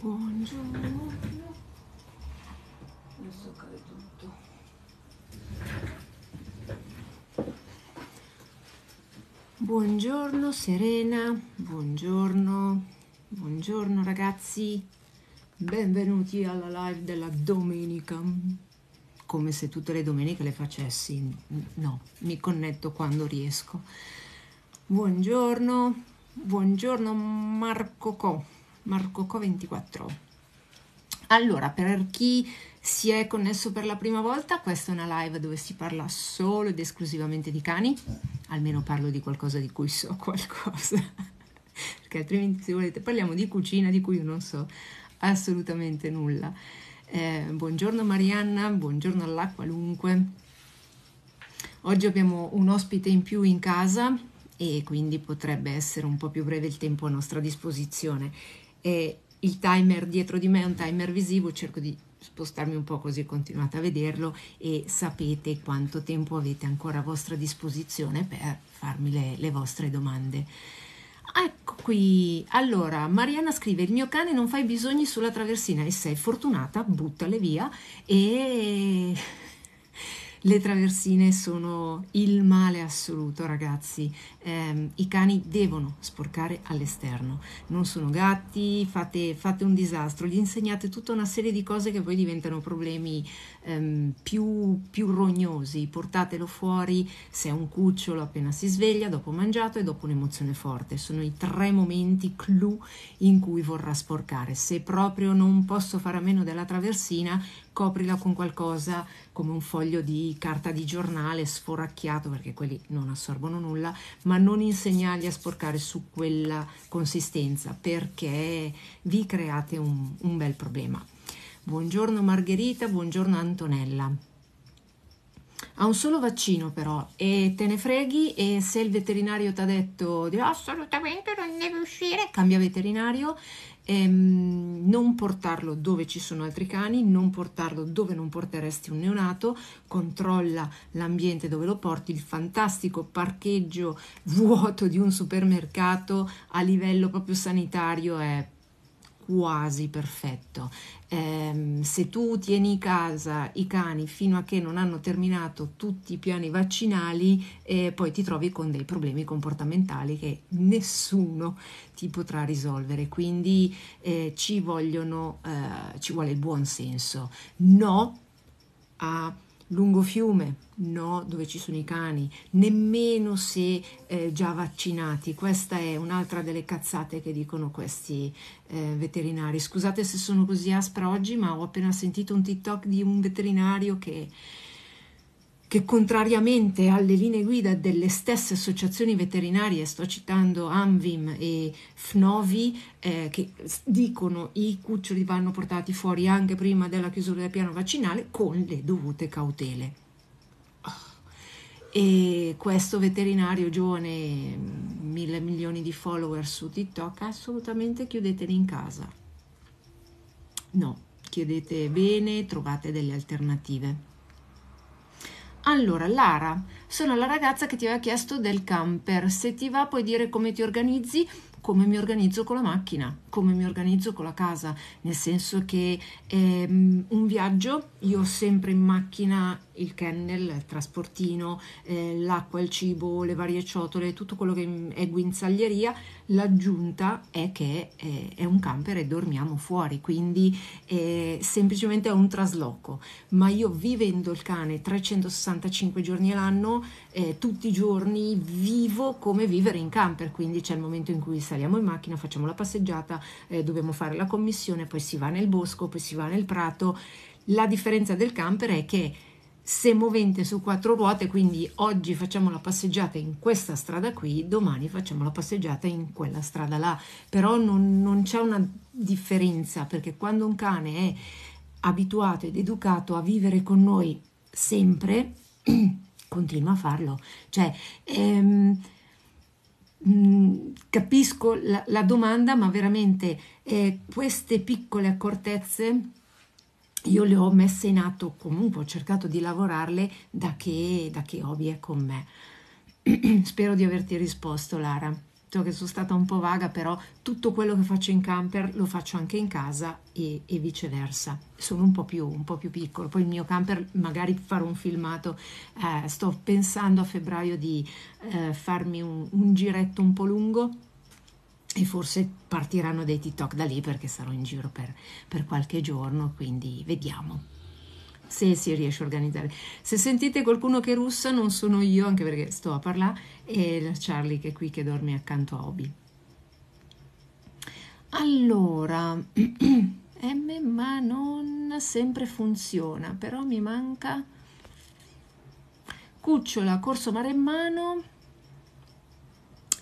Buongiorno. Adesso cade tutto. Buongiorno Serena, buongiorno, buongiorno ragazzi, benvenuti alla live della domenica come se tutte le domeniche le facessi, no, mi connetto quando riesco. Buongiorno, buongiorno Marco Co, Marco Co 24. Allora, per chi si è connesso per la prima volta, questa è una live dove si parla solo ed esclusivamente di cani, almeno parlo di qualcosa di cui so qualcosa, perché altrimenti se volete parliamo di cucina di cui io non so assolutamente nulla. Eh, buongiorno Marianna, buongiorno alla qualunque. Oggi abbiamo un ospite in più in casa e quindi potrebbe essere un po' più breve il tempo a nostra disposizione. E il timer dietro di me è un timer visivo, cerco di spostarmi un po' così continuate a vederlo e sapete quanto tempo avete ancora a vostra disposizione per farmi le, le vostre domande. Ecco qui. Allora, Mariana scrive: Il mio cane non fa i bisogni sulla traversina e sei fortunata, buttale via e le traversine sono il male assoluto, ragazzi. Eh, I cani devono sporcare all'esterno. Non sono gatti, fate, fate, un disastro, gli insegnate tutta una serie di cose che poi diventano problemi ehm, più, più rognosi. Portatelo fuori se è un cucciolo appena si sveglia, dopo mangiato e dopo un'emozione forte. Sono i tre momenti clou in cui vorrà sporcare. Se proprio non posso fare a meno della traversina, coprila con qualcosa come un foglio di carta di giornale sforacchiato perché quelli non assorbono nulla, ma non insegnargli a sporcare su quella consistenza perché vi create un, un bel problema. Buongiorno Margherita, buongiorno Antonella. Ha un solo vaccino però e te ne freghi e se il veterinario ti ha detto assolutamente non deve uscire, cambia veterinario ehm, non portarlo dove ci sono altri cani, non portarlo dove non porteresti un neonato, controlla l'ambiente dove lo porti, il fantastico parcheggio vuoto di un supermercato a livello proprio sanitario è quasi perfetto. Eh, se tu tieni in casa i cani fino a che non hanno terminato tutti i piani vaccinali, eh, poi ti trovi con dei problemi comportamentali che nessuno ti potrà risolvere. Quindi eh, ci, vogliono, eh, ci vuole il buon senso. No a lungo fiume, no, dove ci sono i cani, nemmeno se eh, già vaccinati. Questa è un'altra delle cazzate che dicono questi eh, veterinari. Scusate se sono così aspra oggi, ma ho appena sentito un TikTok di un veterinario che che contrariamente alle linee guida delle stesse associazioni veterinarie, sto citando Anvim e FNOVI, eh, che dicono i cuccioli vanno portati fuori anche prima della chiusura del piano vaccinale con le dovute cautele. E questo veterinario giovane, mille milioni di follower su TikTok, assolutamente chiudeteli in casa. No, chiedete bene, trovate delle alternative. Allora, Lara, sono la ragazza che ti aveva chiesto del camper. Se ti va, puoi dire come ti organizzi, come mi organizzo con la macchina come mi organizzo con la casa, nel senso che ehm, un viaggio io ho sempre in macchina il kennel, il trasportino, eh, l'acqua, il cibo, le varie ciotole, tutto quello che è guinzaglieria. L'aggiunta è che eh, è un camper e dormiamo fuori, quindi eh, semplicemente è un trasloco. Ma io vivendo il cane 365 giorni all'anno, eh, tutti i giorni vivo come vivere in camper, quindi c'è il momento in cui saliamo in macchina, facciamo la passeggiata, eh, dobbiamo fare la commissione, poi si va nel bosco, poi si va nel prato. La differenza del camper è che se movente su quattro ruote, quindi oggi facciamo la passeggiata in questa strada qui, domani facciamo la passeggiata in quella strada là, però non, non c'è una differenza perché quando un cane è abituato ed educato a vivere con noi sempre, continua a farlo. Cioè, ehm, Mm, capisco la, la, domanda, ma veramente eh, queste piccole accortezze io le ho messe in atto, comunque ho cercato di lavorarle da che, da che hobby è con me. Spero di averti risposto, Lara so che sono stata un po' vaga, però tutto quello che faccio in camper lo faccio anche in casa e, e viceversa. Sono un po, più, un po' più piccolo. Poi il mio camper, magari farò un filmato. Eh, sto pensando a febbraio di eh, farmi un, un giretto un po' lungo e forse partiranno dei TikTok da lì perché sarò in giro per, per qualche giorno, quindi vediamo se si riesce a organizzare. Se sentite qualcuno che russa, non sono io, anche perché sto a parlare, è la Charlie che è qui che dorme accanto a Obi. Allora, M ma non sempre funziona, però mi manca Cucciola, Corso Maremmano,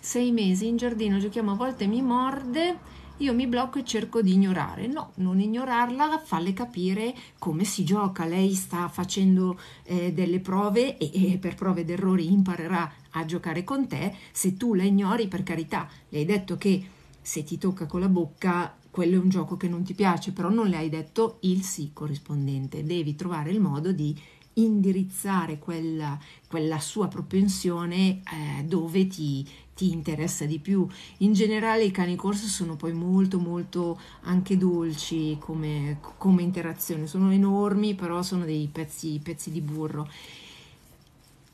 sei mesi in giardino, giochiamo a volte mi morde io mi blocco e cerco di ignorare. No, non ignorarla, falle capire come si gioca. Lei sta facendo eh, delle prove e, e per prove ed errori imparerà a giocare con te. Se tu la ignori, per carità, le hai detto che se ti tocca con la bocca quello è un gioco che non ti piace, però non le hai detto il sì corrispondente. Devi trovare il modo di indirizzare quella, quella sua propensione eh, dove ti, ti interessa di più. In generale i cani corso sono poi molto molto anche dolci come, come interazione, sono enormi però sono dei pezzi, pezzi di burro.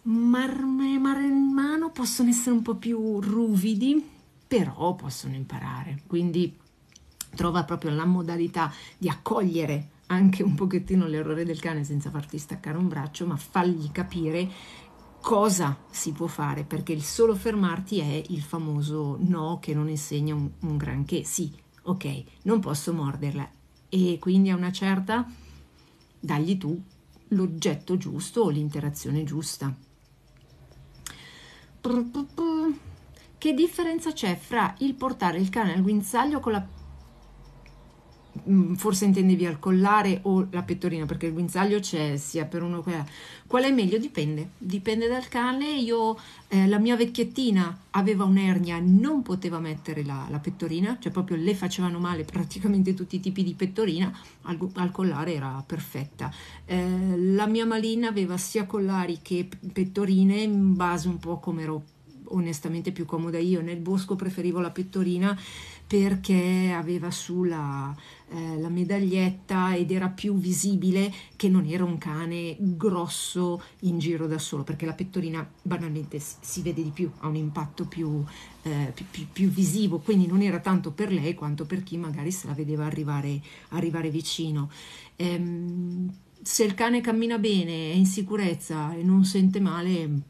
Marme, mare in mano possono essere un po' più ruvidi, però possono imparare, quindi trova proprio la modalità di accogliere anche un pochettino l'errore del cane senza farti staccare un braccio, ma fagli capire cosa si può fare, perché il solo fermarti è il famoso no che non insegna un, un granché, sì, ok, non posso morderla e quindi a una certa dagli tu l'oggetto giusto o l'interazione giusta. Che differenza c'è fra il portare il cane al guinzaglio con la Mm, forse intendevi al collare o la pettorina, perché il guinzaglio c'è sia per uno che qual è meglio dipende, dipende dal cane. Io eh, la mia vecchiettina aveva un'ernia, non poteva mettere la, la, pettorina, cioè proprio le facevano male praticamente tutti i tipi di pettorina, al, al collare era perfetta. Eh, la mia malina aveva sia collari che pettorine in base un po' come ero onestamente più comoda io nel bosco preferivo la pettorina perché aveva sulla eh, la medaglietta ed era più visibile che non era un cane grosso in giro da solo, perché la pettorina banalmente si vede di più, ha un impatto più, eh, più, più, più visivo, quindi non era tanto per lei quanto per chi magari se la vedeva arrivare, arrivare vicino. Ehm, se il cane cammina bene, è in sicurezza e non sente male,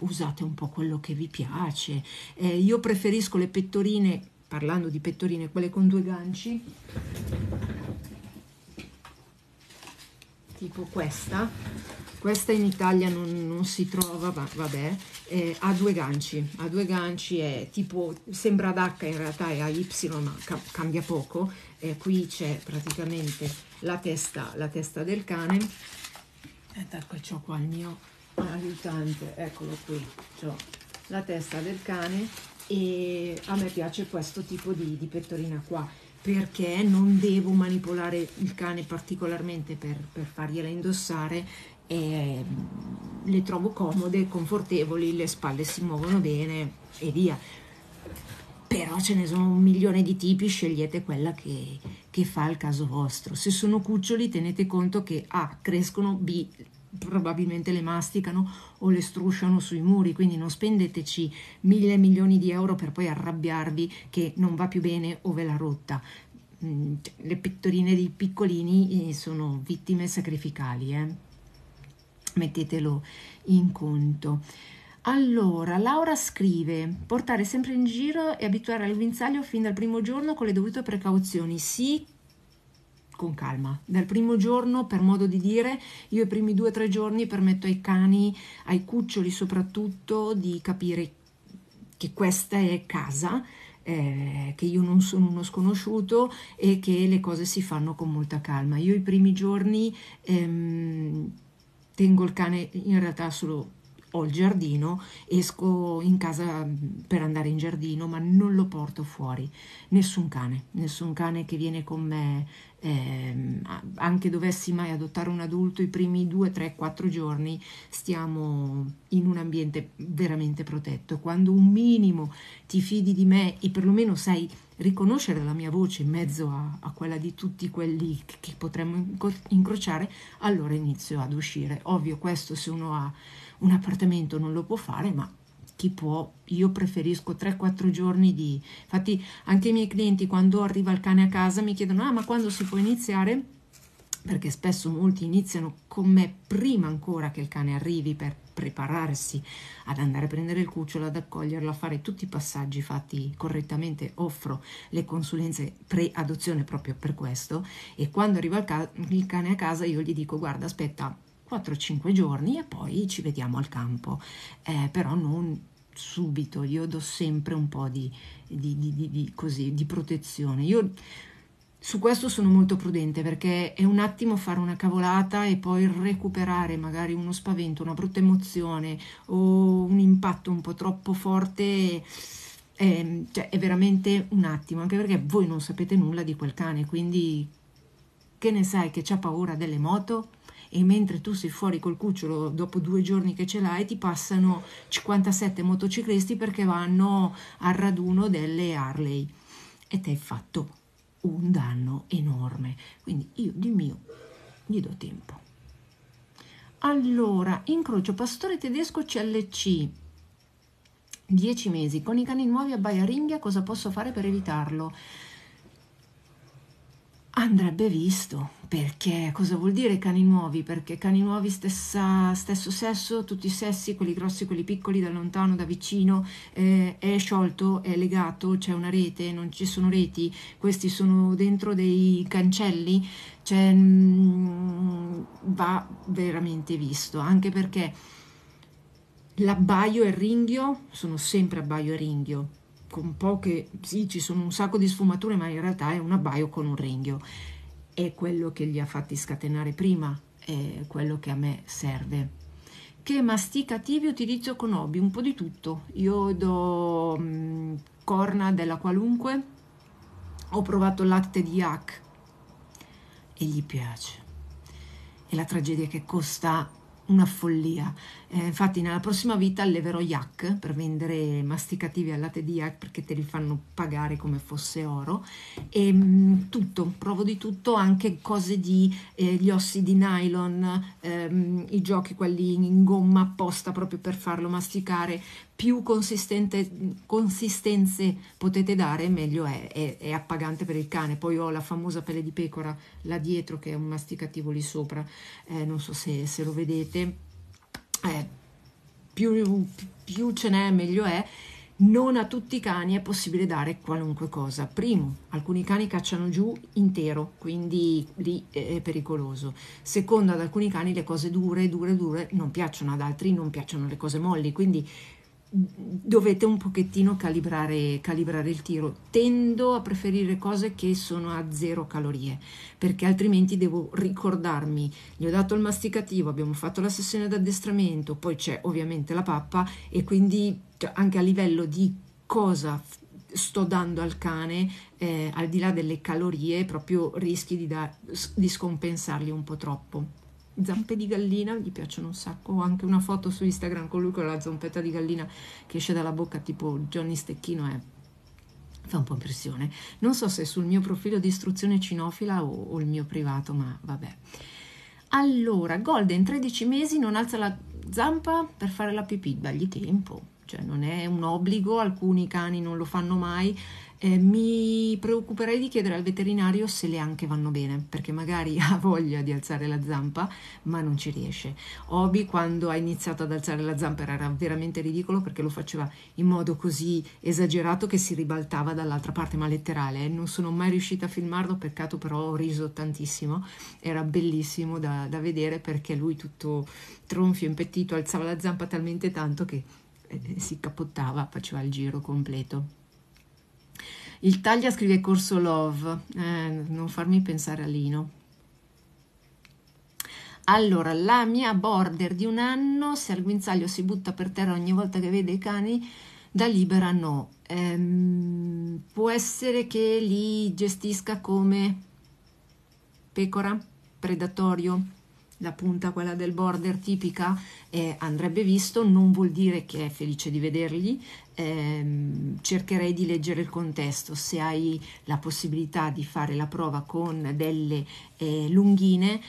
usate un po' quello che vi piace. Eh, io preferisco le pettorine parlando di pettorine, quelle con due ganci, tipo questa, questa in Italia non, non si trova, ma vabbè, eh, ha due ganci, ha due ganci, è tipo, sembra ad H in realtà è a Y ma ca cambia poco, eh, qui c'è praticamente la testa, la testa del cane, ed ecco ho qua il mio aiutante, eccolo qui, ho la testa del cane e a me piace questo tipo di, di pettorina qua perché non devo manipolare il cane particolarmente per, per fargliela indossare e mm, le trovo comode, confortevoli, le spalle si muovono bene e via però ce ne sono un milione di tipi, scegliete quella che, che fa il caso vostro. Se sono cuccioli tenete conto che A ah, crescono, B probabilmente le masticano o le strusciano sui muri, quindi non spendeteci mille milioni di euro per poi arrabbiarvi che non va più bene o ve l'ha rotta. Mm, le pittorine dei piccolini eh, sono vittime sacrificali, eh? mettetelo in conto. Allora, Laura scrive: portare sempre in giro e abituare al guinzaglio fin dal primo giorno con le dovute precauzioni. Sì, con calma. Dal primo giorno, per modo di dire, io i primi due o tre giorni permetto ai cani, ai cuccioli soprattutto, di capire che questa è casa, eh, che io non sono uno sconosciuto e che le cose si fanno con molta calma. Io i primi giorni ehm, tengo il cane in realtà solo ho il giardino, esco in casa mm, per andare in giardino, ma non lo porto fuori. Nessun cane, nessun cane che viene con me, eh, anche dovessi mai adottare un adulto, i primi due, tre, quattro giorni stiamo in un ambiente veramente protetto. Quando un minimo ti fidi di me e perlomeno sai riconoscere la mia voce in mezzo a, a quella di tutti quelli che, che potremmo incrociare, allora inizio ad uscire. Ovvio, questo se uno ha un appartamento non lo può fare, ma chi può, io preferisco 3-4 giorni di... Infatti anche i miei clienti quando arriva il cane a casa mi chiedono, ah ma quando si può iniziare? perché spesso molti iniziano con me prima ancora che il cane arrivi per prepararsi ad andare a prendere il cucciolo, ad accoglierlo, a fare tutti i passaggi fatti correttamente, offro le consulenze pre-adozione proprio per questo e quando arriva il, ca- il cane a casa io gli dico guarda aspetta 4-5 giorni e poi ci vediamo al campo, eh, però non subito, io do sempre un po' di, di, di, di così, protezione. Io su questo sono molto prudente perché è un attimo fare una cavolata e poi recuperare magari uno spavento, una brutta emozione o un impatto un po' troppo forte. Eh, cioè, è veramente un attimo, anche perché voi non sapete nulla di quel cane, quindi che ne sai che c'ha paura delle moto? E mentre tu sei fuori col cucciolo dopo due giorni che ce l'hai, ti passano 57 motociclisti perché vanno al raduno delle Harley. E te hai fatto un danno enorme. Quindi io di mio gli do tempo. Allora, incrocio pastore tedesco CLC. 10 mesi. Con i cani nuovi a Baiaringhia cosa posso fare per evitarlo? andrebbe visto perché cosa vuol dire cani nuovi? Perché cani nuovi stessa, stesso sesso, tutti i sessi, quelli grossi, quelli piccoli, da lontano, da vicino, eh, è sciolto, è legato, c'è una rete, non ci sono reti, questi sono dentro dei cancelli, cioè, mh, mm, va veramente visto, anche perché l'abbaio e il ringhio sono sempre abbaio e ringhio con ecco, poche, sì ci sono un sacco di sfumature ma in realtà è un abbaio con un ringhio, è quello che li ha fatti scatenare prima, è quello che a me serve. Che masticativi utilizzo con hobby? Un po' di tutto, io do mh, mm, corna della qualunque, ho provato latte di yak e gli piace. È la tragedia che costa una follia eh, infatti nella prossima vita alleverò yak per vendere masticativi al latte di yak perché te li fanno pagare come fosse oro e mh, mm, tutto, provo di tutto, anche cose di eh, gli ossi di nylon, ehm, i giochi quelli in gomma apposta proprio per farlo masticare, più consistenze potete dare meglio è, è, è appagante per il cane, poi ho la famosa pelle di pecora là dietro che è un masticativo lì sopra, eh, non so se, se lo vedete eh, più, più ce n'è meglio è, non a tutti i cani è possibile dare qualunque cosa. Primo, alcuni cani cacciano giù intero, quindi lì è pericoloso. Secondo, ad alcuni cani le cose dure, dure, dure non piacciono, ad altri non piacciono le cose molli, quindi dovete un pochettino calibrare, calibrare, il tiro. Tendo a preferire cose che sono a zero calorie, perché altrimenti devo ricordarmi, gli ho dato il masticativo, abbiamo fatto la sessione d'addestramento, poi c'è ovviamente la pappa e quindi cioè, anche a livello di cosa sto dando al cane, eh, al di là delle calorie, proprio rischi di, da, di scompensarli un po' troppo zampe di gallina, gli piacciono un sacco. Ho anche una foto su Instagram con lui con la zampetta di gallina che esce dalla bocca, tipo Johnny Stecchino, è eh. fa un po' impressione. Non so se sul mio profilo di istruzione cinofila o, o, il mio privato, ma vabbè. Allora, Golden 13 mesi non alza la zampa per fare la pipì, dagli tempo cioè non è un obbligo, alcuni cani non lo fanno mai, eh, mi preoccuperei di chiedere al veterinario se le anche vanno bene, perché magari ha voglia di alzare la zampa, ma non ci riesce. Obi quando ha iniziato ad alzare la zampa era veramente ridicolo perché lo faceva in modo così esagerato che si ribaltava dall'altra parte, ma letterale. Eh. Non sono mai riuscita a filmarlo, peccato però ho riso tantissimo, era bellissimo da, da vedere perché lui tutto tronfio, impettito, alzava la zampa talmente tanto che eh, si capottava, faceva il giro completo. Il Taglia scrive corso Love, eh, non farmi pensare a Lino. Allora, la mia border di un anno, se al guinzaglio si butta per terra ogni volta che vede i cani, da libera no. Ehm, può essere che li gestisca come pecora, predatorio, la punta quella del border tipica eh, andrebbe visto, non vuol dire che è felice di vederli, ehm, cercherei di leggere il contesto, se hai la possibilità di fare la prova con delle eh, lunghine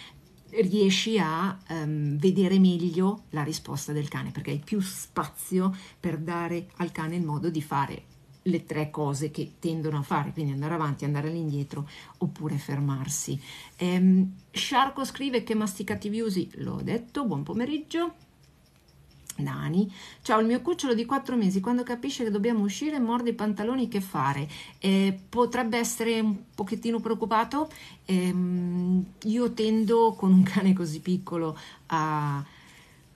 riesci a ehm, vedere meglio la risposta del cane perché hai più spazio per dare al cane il modo di fare le tre cose che tendono a fare, quindi andare avanti, andare all'indietro oppure fermarsi. Ehm, Sharco scrive che masticati usi, l'ho detto, buon pomeriggio. Nani, ciao il mio cucciolo di 4 mesi, quando capisce che dobbiamo uscire morde i pantaloni, che fare? Eh, potrebbe essere un pochettino preoccupato, eh, io tendo con un cane così piccolo a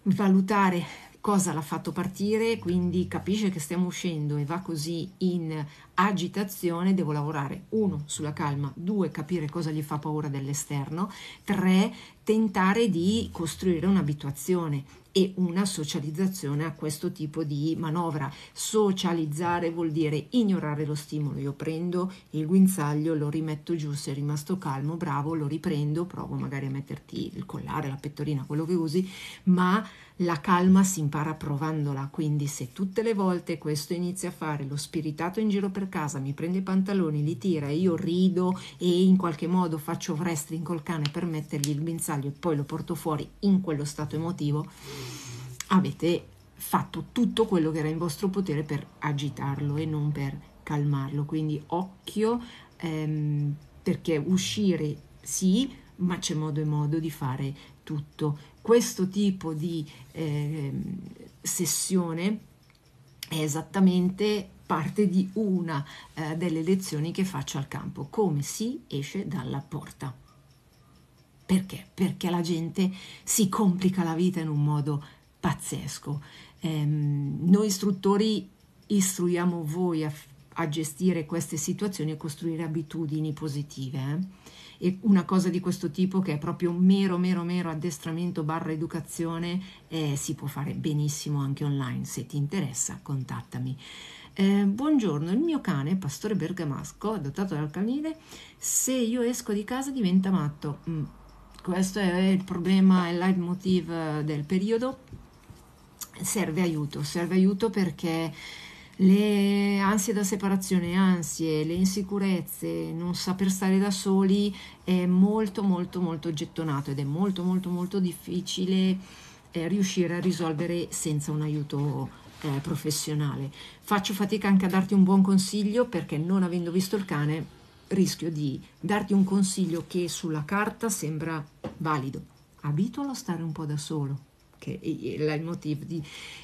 valutare cosa l'ha fatto partire, quindi capisce che stiamo uscendo e va così in agitazione, devo lavorare uno sulla calma, due capire cosa gli fa paura dell'esterno, tre tentare di costruire un'abituazione e una socializzazione a questo tipo di manovra. Socializzare vuol dire ignorare lo stimolo, io prendo il guinzaglio, lo rimetto giù, se è rimasto calmo, bravo, lo riprendo, provo magari a metterti il collare, la pettorina, quello che usi, ma la calma si impara provandola, quindi se tutte le volte questo inizia a fare lo spiritato in giro per casa, mi prende i pantaloni, li tira e io rido e in qualche modo faccio wrestling col cane per mettergli il guinzaglio, dettaglio e poi lo porto fuori in quello stato emotivo, avete fatto tutto quello che era in vostro potere per agitarlo e non per calmarlo. Quindi occhio ehm, perché uscire sì, ma c'è modo e modo di fare tutto. Questo tipo di eh, sessione è esattamente parte di una eh, delle lezioni che faccio al campo, come si esce dalla porta. Perché? Perché la gente si complica la vita in un modo pazzesco. Ehm, noi istruttori istruiamo voi a, a, gestire queste situazioni e costruire abitudini positive. Eh? E una cosa di questo tipo che è proprio mero, mero, mero addestramento barra educazione eh, si può fare benissimo anche online. Se ti interessa, contattami. Eh, buongiorno, il mio cane, pastore bergamasco, adottato dal canile, se io esco di casa diventa matto. Mm questo è il problema, è il leitmotiv eh, del periodo, serve aiuto, serve aiuto perché le ansie da separazione, ansie, le insicurezze, non saper stare da soli è molto molto molto gettonato ed è molto molto molto difficile eh, riuscire a risolvere senza un aiuto eh, professionale. Faccio fatica anche a darti un buon consiglio perché non avendo visto il cane rischio di darti un consiglio che sulla carta sembra valido, abitualo a stare un po' da solo, che è il motivo di...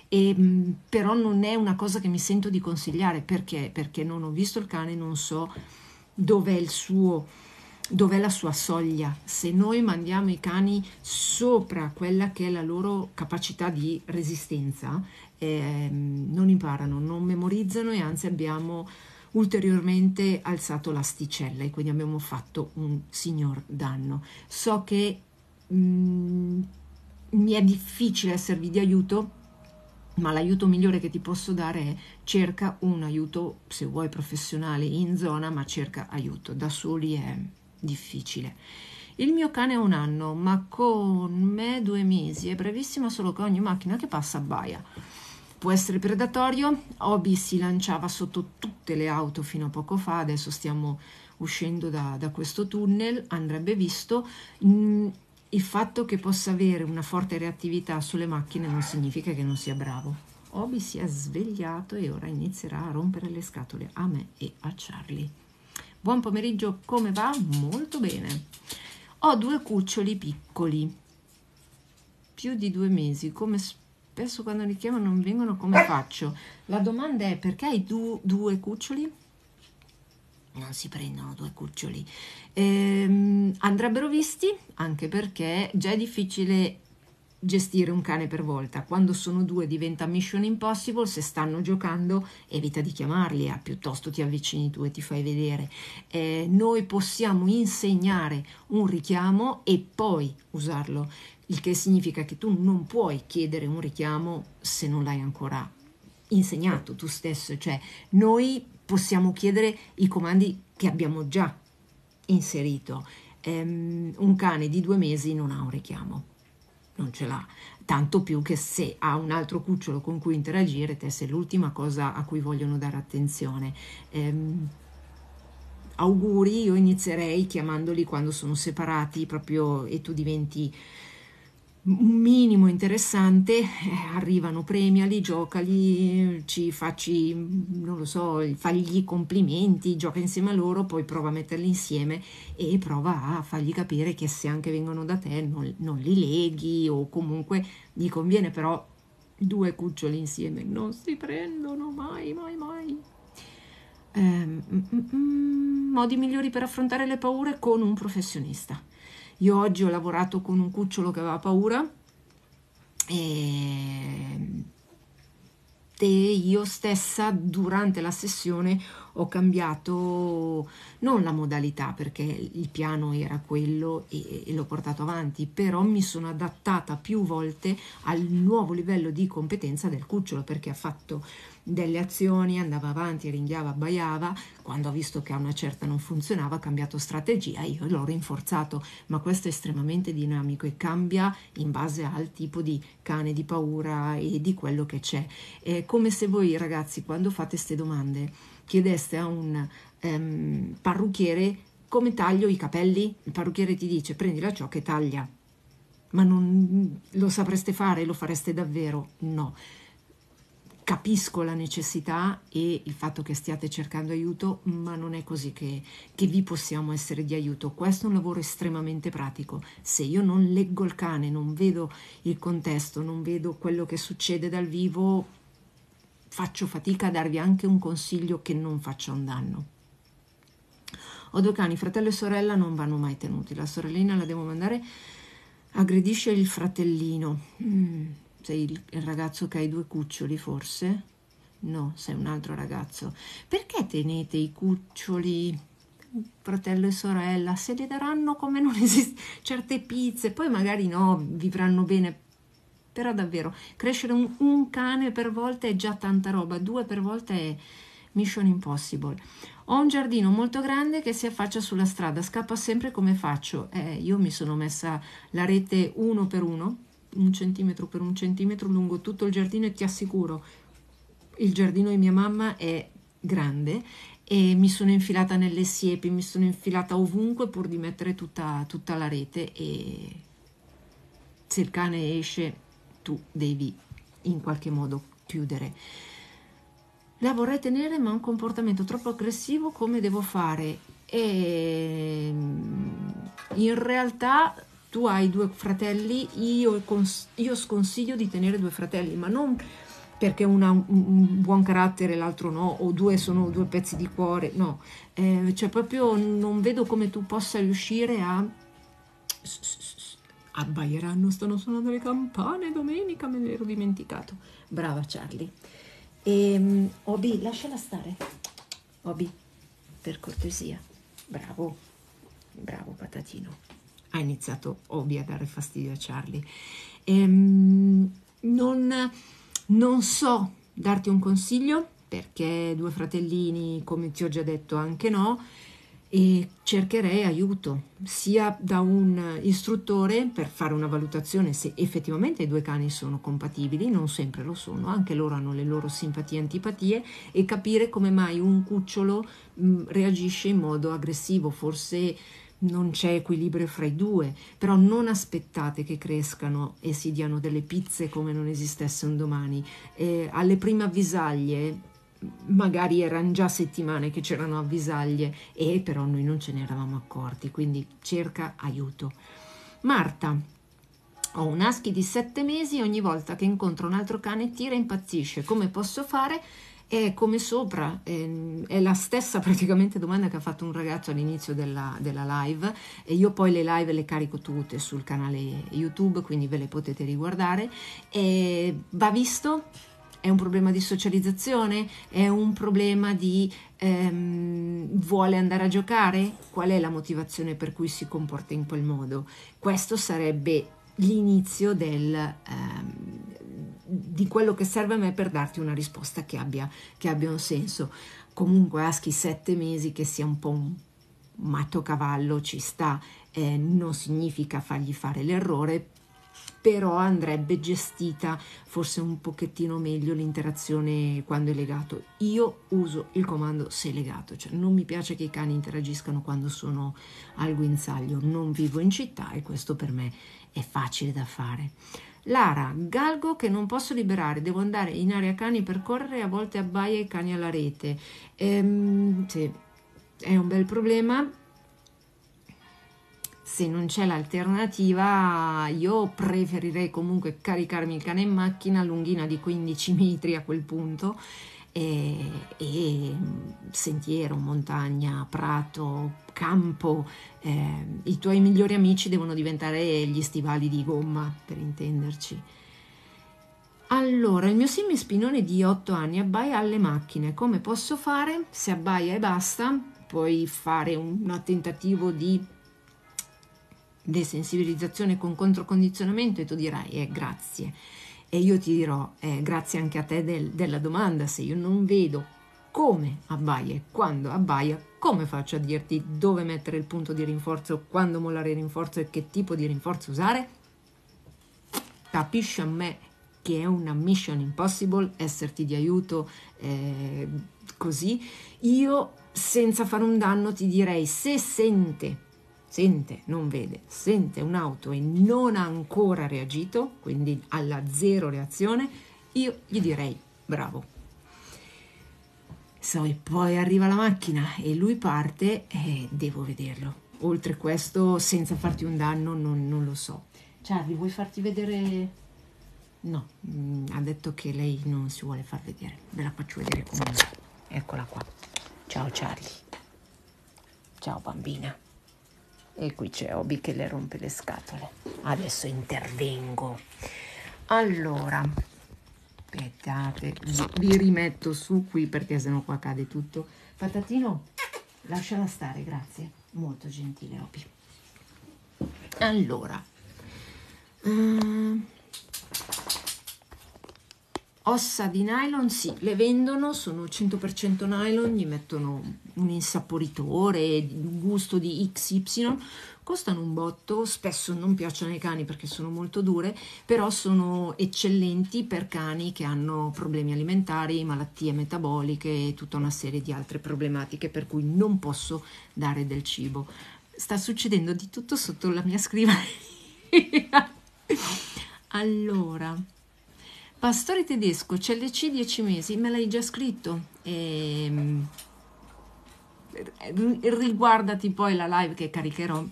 E, mm, però non è una cosa che mi sento di consigliare, perché? Perché non ho visto il cane, non so dov'è il suo, dov'è la sua soglia. Se noi mandiamo i cani sopra quella che è la loro capacità di resistenza, eh, non imparano, non memorizzano e anzi abbiamo ulteriormente alzato l'asticella e quindi abbiamo fatto un signor danno. So che Mm, mi è difficile esservi di aiuto, ma l'aiuto migliore che ti posso dare è cerca un aiuto, se vuoi professionale in zona, ma cerca aiuto, da soli è difficile. Il mio cane ha un anno, ma con me due mesi, è brevissima solo che ogni macchina che passa abbaia. Può essere predatorio, Obi si lanciava sotto tutte le auto fino a poco fa, adesso stiamo uscendo da, da questo tunnel, andrebbe visto. Mm, il fatto che possa avere una forte reattività sulle macchine non significa che non sia bravo. Obi si è svegliato e ora inizierà a rompere le scatole a me e a Charlie. Buon pomeriggio, come va? Molto bene. Ho due cuccioli piccoli, più di due mesi, come spesso quando li chiamo non vengono come faccio. La domanda è perché hai du- due cuccioli? non si prendono due cuccioli. Ehm, andrebbero visti anche perché già è difficile gestire un cane per volta. Quando sono due diventa mission impossible, se stanno giocando evita di chiamarli, ah, piuttosto ti avvicini tu e ti fai vedere. Eh, noi possiamo insegnare un richiamo e poi usarlo, il che significa che tu non puoi chiedere un richiamo se non l'hai ancora insegnato tu stesso, cioè noi possiamo chiedere i comandi che abbiamo già inserito. Um, un cane di due mesi non ha un richiamo, non ce l'ha. Tanto più che se ha un altro cucciolo con cui interagire, te è l'ultima cosa a cui vogliono dare attenzione. Um, auguri, io inizierei chiamandoli quando sono separati proprio e tu diventi un minimo interessante, eh, arrivano, premiali, giocali, ci facci, non lo so, fagli complimenti, gioca insieme a loro, poi prova a metterli insieme e prova a fargli capire che se anche vengono da te non, non li leghi o comunque gli conviene però due cuccioli insieme, non si prendono mai, mai, mai. Eh, modi migliori per affrontare le paure con un professionista io oggi ho lavorato con un cucciolo che aveva paura e, e io stessa durante la sessione ho cambiato non la modalità perché il piano era quello e, e l'ho portato avanti, però mi sono adattata più volte al nuovo livello di competenza del cucciolo perché ha fatto delle azioni, andava avanti, ringhiava, abbaiava, quando ha visto che a una certa non funzionava ha cambiato strategia, io l'ho rinforzato, ma questo è estremamente dinamico e cambia in base al tipo di cane di paura e di quello che c'è. È come se voi ragazzi quando fate queste domande chiedeste a un ehm, parrucchiere come taglio i capelli, il parrucchiere ti dice prendi la ciocca e taglia ma non lo sapreste fare, lo fareste davvero? No capisco la necessità e il fatto che stiate cercando aiuto, ma non è così che, che, vi possiamo essere di aiuto. Questo è un lavoro estremamente pratico. Se io non leggo il cane, non vedo il contesto, non vedo quello che succede dal vivo, faccio fatica a darvi anche un consiglio che non faccia un danno. Ho due cani, fratello e sorella, non vanno mai tenuti. La sorellina la devo mandare, aggredisce il fratellino. Mm sei il, il ragazzo che ha i due cuccioli, forse? No, sei un altro ragazzo. Perché tenete i cuccioli fratello e sorella, se le daranno come non esistono certe pizze, poi magari no, vivranno bene. Però davvero, crescere un, un, cane per volta è già tanta roba, due per volta è mission impossible. Ho un giardino molto grande che si affaccia sulla strada, scappa sempre come faccio. Eh, io mi sono messa la rete uno per uno un centimetro per un centimetro lungo tutto il giardino e ti assicuro, il giardino di mia mamma è grande e mi sono infilata nelle siepi, mi sono infilata ovunque pur di mettere tutta, tutta la rete e se il cane esce tu devi in qualche modo chiudere. La vorrei tenere ma un comportamento troppo aggressivo come devo fare? E ehm, in realtà tu hai due fratelli, io, cons- io sconsiglio di tenere due fratelli, ma non perché uno ha un, buon carattere e l'altro no, o due sono due pezzi di cuore, no, eh, cioè proprio non vedo come tu possa riuscire a... Abbaieranno, stanno suonando le campane domenica, me ne ero dimenticato. Brava Charlie. E, ehm, Obi, lasciala stare. Obi, per cortesia. Bravo, bravo patatino ha iniziato Obi a dare fastidio a Charlie. Ehm, non, non so darti un consiglio perché due fratellini, come ti ho già detto, anche no e cercherei aiuto sia da un istruttore per fare una valutazione se effettivamente i due cani sono compatibili, non sempre lo sono, anche loro hanno le loro simpatie e antipatie e capire come mai un cucciolo mh, reagisce in modo aggressivo, forse non c'è equilibrio fra i due, però non aspettate che crescano e si diano delle pizze come non esistesse un domani. Eh, alle prime avvisaglie magari erano già settimane che c'erano avvisaglie e però noi non ce ne eravamo accorti, quindi cerca aiuto. Marta, ho un aschi di sette mesi e ogni volta che incontro un altro cane tira e impazzisce, come posso fare? è come sopra, è, è, la stessa praticamente domanda che ha fatto un ragazzo all'inizio della, della live e io poi le live le carico tutte sul canale YouTube, quindi ve le potete riguardare. E va visto? È un problema di socializzazione? È un problema di ehm, vuole andare a giocare? Qual è la motivazione per cui si comporta in quel modo? Questo sarebbe l'inizio del, ehm, di quello che serve a me per darti una risposta che abbia, che abbia un senso. Comunque Aschi sette mesi che sia un po' un matto cavallo ci sta, eh, non significa fargli fare l'errore, però andrebbe gestita forse un pochettino meglio l'interazione quando è legato. Io uso il comando se legato, cioè non mi piace che i cani interagiscano quando sono al guinzaglio, non vivo in città e questo per me è facile da fare. Lara, galgo che non posso liberare, devo andare in area cani per correre, a volte abbaia i cani alla rete. Ehm, sì, è un bel problema. Se non c'è l'alternativa, io preferirei comunque caricarmi il cane in macchina, lunghina di 15 metri a quel punto, e, e sentiero, montagna, prato, campo, eh, i tuoi migliori amici devono diventare gli stivali di gomma, per intenderci. Allora, il mio Simmi Spinone di 8 anni abbaia alle macchine. Come posso fare? Se abbaia e basta, puoi fare un tentativo di desensibilizzazione con controcondizionamento e tu dirai eh, grazie. E io ti dirò eh, grazie anche a te del, della domanda, se io non vedo come abbaia e quando abbaia, come faccio a dirti dove mettere il punto di rinforzo, quando mollare il rinforzo e che tipo di rinforzo usare? Capisci a me che è una mission impossible esserti di aiuto eh, così. Io senza fare un danno ti direi se sente sente, non vede, sente un'auto e non ha ancora reagito, quindi alla zero reazione, io gli direi bravo, So, e poi arriva la macchina e lui parte e eh, devo vederlo. Oltre questo, senza farti un danno, non, non lo so. Charlie, vuoi farti vedere No, mm, ha detto che lei non si vuole far vedere. Ve la faccio vedere comunque. Eccola qua. Ciao Charlie. Ciao bambina. E qui c'è Obi che le rompe le scatole. Adesso intervengo. Allora, aspettate vi rimetto su qui perché sennò qua cade tutto patatino lasciala stare grazie molto gentile Opi allora um, ossa di nylon sì le vendono sono 100% nylon gli mettono un insaporitore un gusto di XY costano un botto, spesso non piacciono ai cani perché sono molto dure, però sono eccellenti per cani che hanno problemi alimentari, malattie metaboliche e tutta una serie di altre problematiche per cui non posso dare del cibo. Sta succedendo di tutto sotto la mia scrivania. allora, pastore tedesco, CLC 10 mesi, me l'hai già scritto. E, ehm, riguardati poi la live che caricherò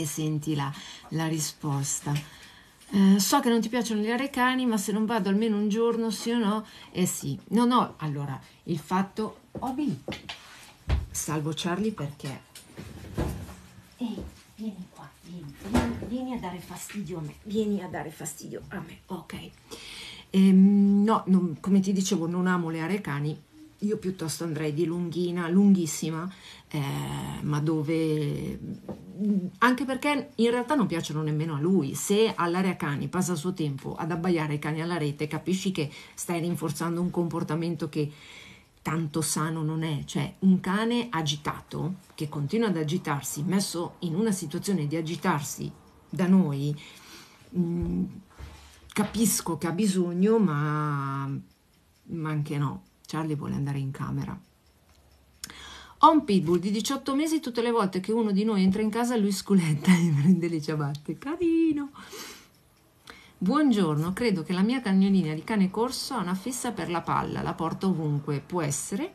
e senti la, la risposta. Eh, so che non ti piacciono gli arecani, ma se non vado almeno un giorno, sì o no? Eh sì, no, no, allora il fatto ho OB, salvo Charlie perché. Ehi, vieni qua, vieni, vieni, vieni a dare fastidio a me, vieni a dare fastidio a me, ok. Ehm, no, non, come ti dicevo, non amo le arecani, io piuttosto andrei di lunghina, lunghissima, eh, ma dove anche perché in realtà non piacciono nemmeno a lui. Se all'area cani passa il suo tempo ad abbaiare i cani alla rete, capisci che stai rinforzando un comportamento che tanto sano non è, cioè un cane agitato che continua ad agitarsi, messo in una situazione di agitarsi da noi, mh, mm, capisco che ha bisogno, ma, ma anche no. Charlie vuole andare in camera. Ho un pitbull di 18 mesi, tutte le volte che uno di noi entra in casa lui sculetta e prende le ciabatte. Carino! Buongiorno, credo che la mia cagnolina di cane corso ha una fissa per la palla, la porto ovunque, può essere.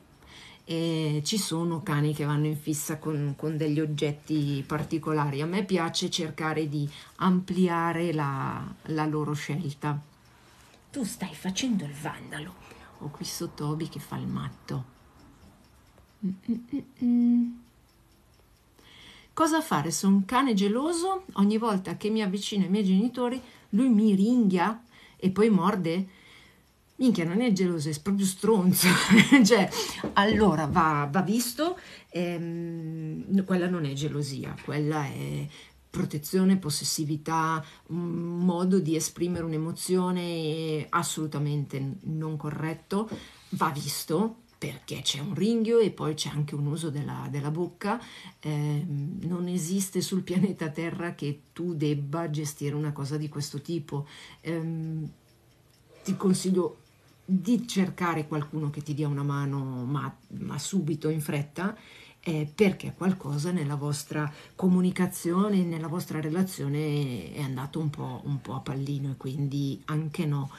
E ci sono cani che vanno in fissa con, con degli oggetti particolari. A me piace cercare di ampliare la, la loro scelta. Tu stai facendo il vandalo ho qui sotto Obi che fa il matto. Mm -mm -mm. Cosa fare se un cane geloso ogni volta che mi avvicino ai miei genitori lui mi ringhia e poi morde? Minchia, non è geloso, è proprio stronzo. cioè, allora va, va visto, ehm, quella non è gelosia, quella è protezione, possessività, un modo di esprimere un'emozione assolutamente non corretto, va visto perché c'è un ringhio e poi c'è anche un uso della, della bocca. Eh, non esiste sul pianeta Terra che tu debba gestire una cosa di questo tipo. Eh, ti consiglio di cercare qualcuno che ti dia una mano, ma, ma subito, in fretta, eh, perché qualcosa nella vostra comunicazione, nella vostra relazione è andato un po', un po a pallino e quindi anche no.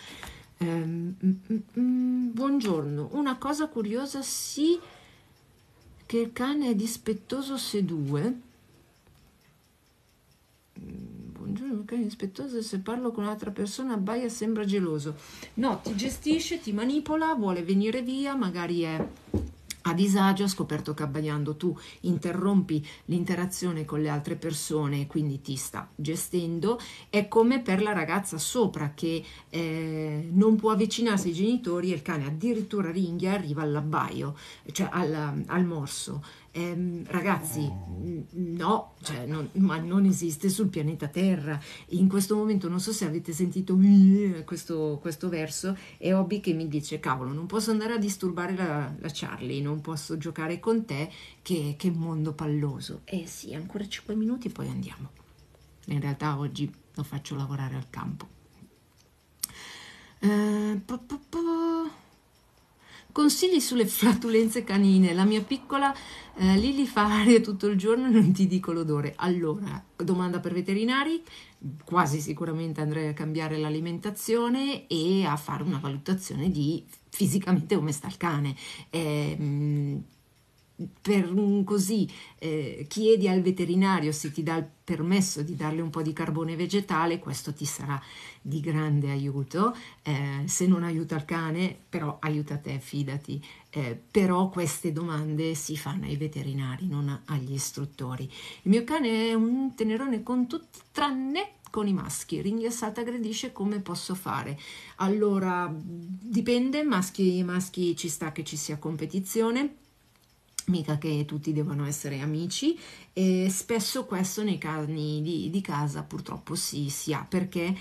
Ehm, mm, mm, mm, buongiorno, una cosa curiosa sì che il cane è dispettoso se due. Buongiorno, il cane è dispettoso se parlo con un'altra persona, abbaia sembra geloso. No, ti gestisce, ti manipola, vuole venire via, magari è a disagio, ha scoperto che abbagliando tu interrompi l'interazione con le altre persone e quindi ti sta gestendo, è come per la ragazza sopra che eh, non può avvicinarsi ai genitori e il cane addirittura ringhia e arriva all'abbaio, cioè al, al morso ehm, ragazzi, no, cioè, non, ma non esiste sul pianeta Terra. In questo momento non so se avete sentito eh, questo, questo verso, è Hobby che mi dice, cavolo, non posso andare a disturbare la, la Charlie, non posso giocare con te, che, che mondo palloso. Eh sì, ancora 5 minuti e poi andiamo. In realtà oggi lo faccio lavorare al campo. Eh, po, po, po. Consigli sulle flatulenze canine. La mia piccola eh, Lili fa aria tutto il giorno e non ti dico l'odore. Allora, domanda per veterinari. Quasi sicuramente andrei a cambiare l'alimentazione e a fare una valutazione di fisicamente come sta il cane. Eh, per così eh, chiedi al veterinario se ti dà il permesso di darle un po' di carbone vegetale, questo ti sarà di grande aiuto, eh, se non aiuta il cane, però aiuta te, fidati. Eh, però queste domande si fanno ai veterinari, non agli istruttori. Il mio cane è un tenerone con tutti, tranne con i maschi. Ringhiassata aggredisce come posso fare? Allora, dipende, maschi, e maschi ci sta che ci sia competizione mica che tutti devono essere amici e spesso questo nei cani di, di casa purtroppo si, si ha perché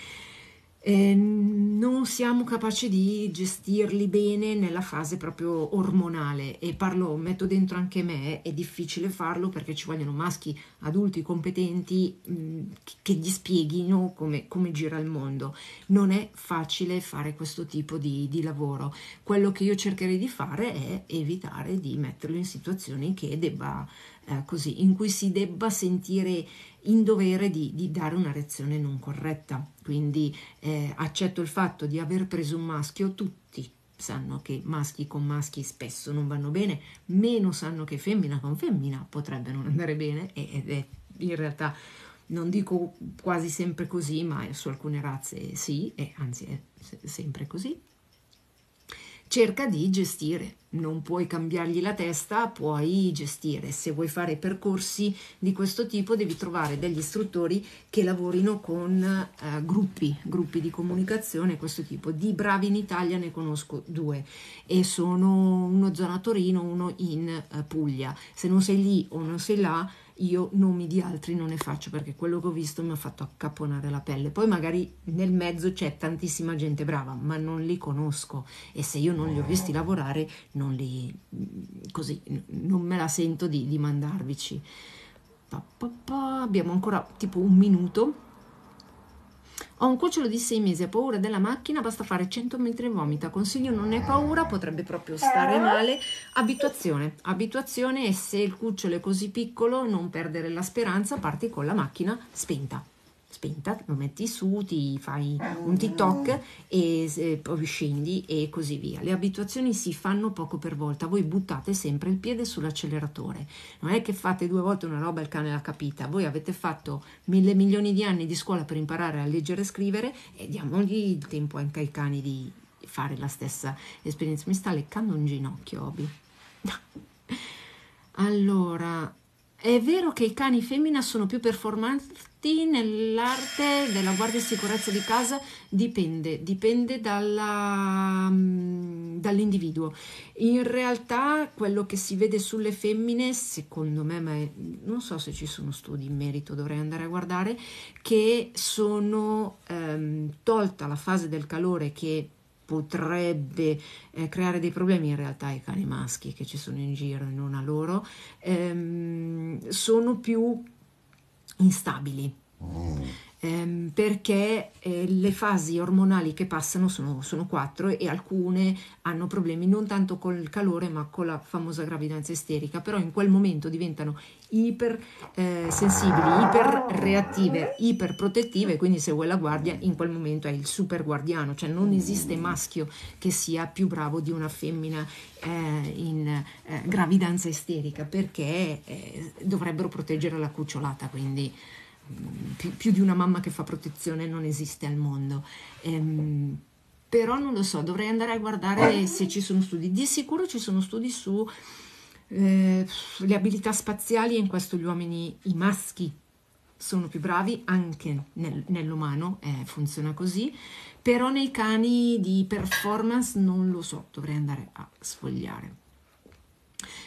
eh, non siamo capaci di gestirli bene nella fase proprio ormonale e parlo, metto dentro anche me, è difficile farlo perché ci vogliono maschi adulti competenti mh, che gli spieghino come, come, gira il mondo. Non è facile fare questo tipo di, di lavoro. Quello che io cercherei di fare è evitare di metterlo in situazioni che debba eh, così, in cui si debba sentire in dovere di, di dare una reazione non corretta. Quindi eh, accetto il fatto di aver preso un maschio, tutti sanno che maschi con maschi spesso non vanno bene, meno sanno che femmina con femmina potrebbe non andare bene ed è in realtà non dico quasi sempre così, ma su alcune razze sì, e anzi è sempre così cerca di gestire non puoi cambiargli la testa, puoi gestire. Se vuoi fare percorsi di questo tipo devi trovare degli istruttori che lavorino con eh, gruppi, gruppi di comunicazione, questo tipo. Di bravi in Italia ne conosco due e sono uno zona Torino, uno in eh, Puglia. Se non sei lì o non sei là, io nomi di altri non ne faccio perché quello che ho visto mi ha fatto accapponare la pelle. Poi magari nel mezzo c'è tantissima gente brava, ma non li conosco e se io non li ho visti lavorare non non li così non me la sento di, di mandarvici pa, pa, pa, abbiamo ancora tipo un minuto ho un cucciolo di 6 mesi, ha paura della macchina, basta fare 100 metri in vomita. Consiglio non è paura, potrebbe proprio stare eh? male. Abituazione, abituazione e se il cucciolo è così piccolo non perdere la speranza, parti con la macchina spenta spenta, lo metti su, ti fai un TikTok e poi scendi e così via. Le abituazioni si fanno poco per volta, voi buttate sempre il piede sull'acceleratore, non è che fate due volte una roba e il cane l'ha capita, voi avete fatto mille milioni di anni di scuola per imparare a leggere e scrivere e diamogli il tempo anche ai cani di fare la stessa esperienza. Mi sta leccando un ginocchio, Obi. allora, è vero che i cani femmina sono più performanti nell'arte della guardia e sicurezza di casa? Dipende, dipende dalla, mm, dall'individuo. In realtà quello che si vede sulle femmine, secondo me, ma è, non so se ci sono studi in merito, dovrei andare a guardare, che sono ehm, tolta la fase del calore che potrebbe eh, creare dei problemi in realtà ai cani maschi che ci sono in giro e non a loro, ehm, sono più instabili. Mm ehm, perché eh, le fasi ormonali che passano sono, sono, quattro e alcune hanno problemi non tanto col calore ma con la famosa gravidanza esterica, però in quel momento diventano ipersensibili, eh, iperreattive, iperprotettive, quindi se vuoi la guardia in quel momento è il super guardiano, cioè non esiste maschio che sia più bravo di una femmina eh, in eh, gravidanza esterica perché eh, dovrebbero proteggere la cucciolata, quindi più, più, di una mamma che fa protezione non esiste al mondo. Ehm, però non lo so, dovrei andare a guardare se ci sono studi. Di sicuro ci sono studi sulle eh, abilità spaziali in questo gli uomini, i maschi, sono più bravi anche nel, nell'umano, eh, funziona così, però nei cani di performance non lo so, dovrei andare a sfogliare.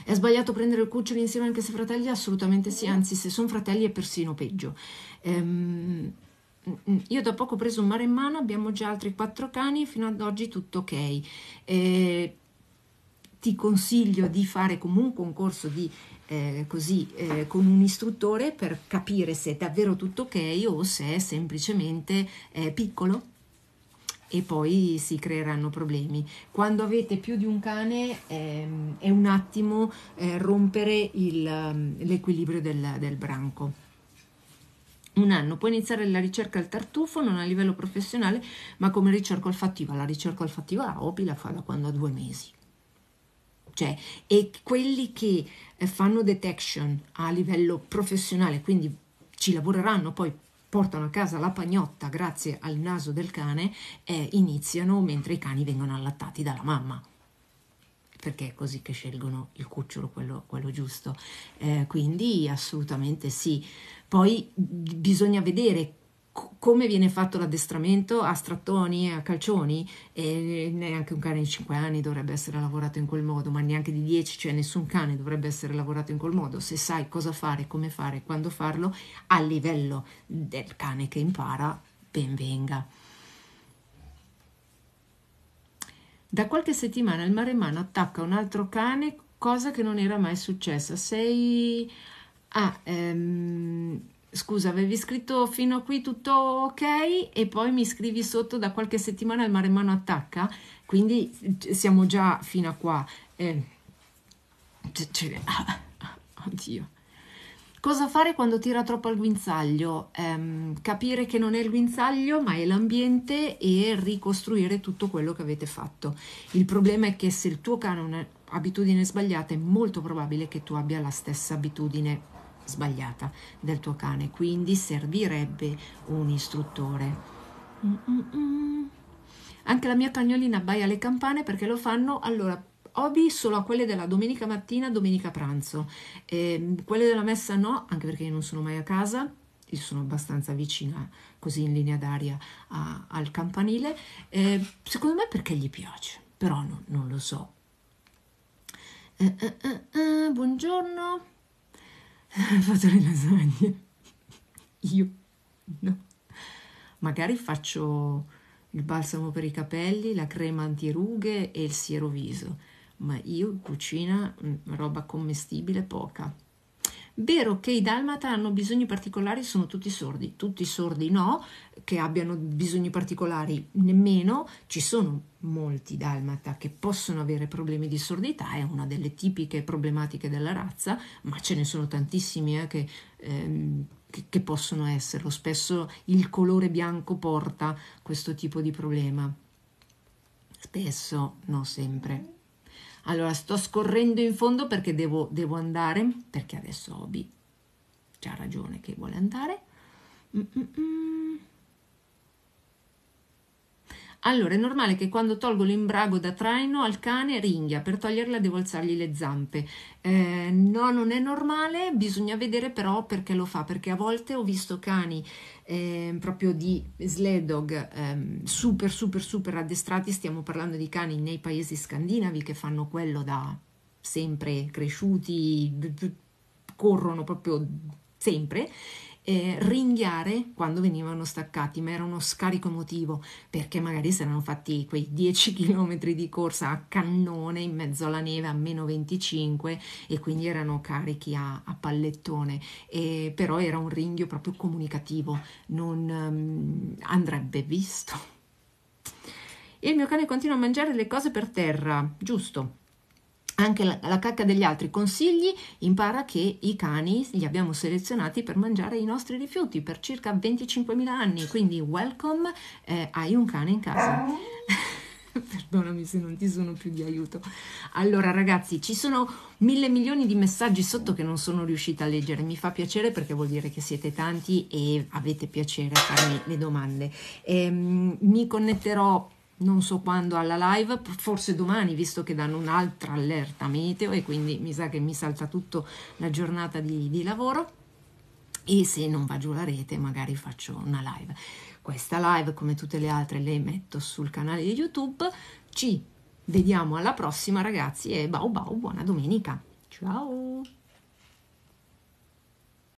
È sbagliato prendere il cucciolo insieme anche se fratelli? Assolutamente sì, anzi se sono fratelli è persino peggio. Ehm, io da poco ho preso un mare in mano, abbiamo già altri quattro cani, e fino ad oggi tutto ok. E eh, ti consiglio di fare comunque un corso di, eh, così, eh, con un istruttore per capire se è davvero tutto ok o se è semplicemente eh, piccolo e poi si creeranno problemi. Quando avete più di un cane ehm, è un attimo eh, rompere il, ehm, l'equilibrio del, del branco. Un anno, può iniziare la ricerca al tartufo, non a livello professionale, ma come ricerca olfattiva. La ricerca olfattiva la OPI la fa da quando ha due mesi. Cioè, e quelli che eh, fanno detection a livello professionale, quindi ci lavoreranno poi portano a casa la pagnotta grazie al naso del cane e iniziano mentre i cani vengono allattati dalla mamma perché è così che scelgono il cucciolo, quello, quello giusto. Eh, quindi assolutamente sì. Poi bisogna vedere come viene fatto l'addestramento a strattoni, e a calcioni, e neanche un cane di 5 anni dovrebbe essere lavorato in quel modo, ma neanche di 10, cioè nessun cane dovrebbe essere lavorato in quel modo. Se sai cosa fare, come fare, quando farlo, a livello del cane che impara, ben venga. Da qualche settimana il maremmano attacca un altro cane, cosa che non era mai successa. Sei... Ah, ehm scusa, avevi scritto fino a qui tutto ok e poi mi scrivi sotto da qualche settimana il mare in mano attacca, quindi siamo già fino a qua. Eh, cioè, oddio. Cosa fare quando tira troppo al guinzaglio? Ehm, capire che non è il guinzaglio ma è l'ambiente e ricostruire tutto quello che avete fatto. Il problema è che se il tuo cane ha un'abitudine sbagliata è molto probabile che tu abbia la stessa abitudine sbagliata del tuo cane, quindi servirebbe un istruttore. Mm, mm mm Anche la mia cagnolina abbaia le campane perché lo fanno allora hobby solo a quelle della domenica mattina, domenica pranzo, e ehm, quelle della messa no, anche perché io non sono mai a casa, io sono abbastanza vicina così in linea d'aria a, al campanile, e ehm, secondo me perché gli piace, però no, non lo so. Eh, eh, eh, eh buongiorno ho fatto le lasagne. Io no. Magari faccio il balsamo per i capelli, la crema antirughe e il siero viso, ma io in cucina mm, roba commestibile poca. Vero che i dalmata hanno bisogni particolari, sono tutti sordi, tutti sordi no, che abbiano bisogni particolari nemmeno, ci sono molti dalmata che possono avere problemi di sordità, è una delle tipiche problematiche della razza, ma ce ne sono tantissimi eh, che, ehm, che, che possono esserlo, spesso il colore bianco porta questo tipo di problema, spesso, non sempre. Allora sto scorrendo in fondo perché devo, devo andare, perché adesso Obi ha ragione che vuole andare. Mm-mm-mm. Allora è normale che quando tolgo l'imbrago da traino al cane ringhia, per toglierla devo alzargli le zampe. Eh, no, non è normale, bisogna vedere però perché lo fa, perché a volte ho visto cani eh, proprio di sled dog eh, super super super addestrati, stiamo parlando di cani nei paesi scandinavi che fanno quello da sempre cresciuti, corrono proprio sempre eh, ringhiare quando venivano staccati, ma era uno scarico emotivo perché magari si erano fatti quei 10 km di corsa a cannone in mezzo alla neve a meno 25 e quindi erano carichi a, a pallettone, e, però era un ringhio proprio comunicativo, non um, andrebbe visto. Il mio cane continua a mangiare le cose per terra, giusto? anche la, la, cacca degli altri consigli impara che i cani li abbiamo selezionati per mangiare i nostri rifiuti per circa 25.000 anni quindi welcome eh, hai un cane in casa Perdonami se non ti sono più di aiuto. Allora, ragazzi, ci sono mille milioni di messaggi sotto che non sono riuscita a leggere. Mi fa piacere perché vuol dire che siete tanti e avete piacere a farmi le domande. Ehm, mi connetterò non so quando alla live, forse domani, visto che danno un'altra allerta meteo e quindi mi sa che mi salta tutta la giornata di, di lavoro. E se non va giù la rete, magari faccio una live. Questa live, come tutte le altre, le metto sul canale di YouTube. Ci vediamo alla prossima, ragazzi, e bau bau, buona domenica. Ciao!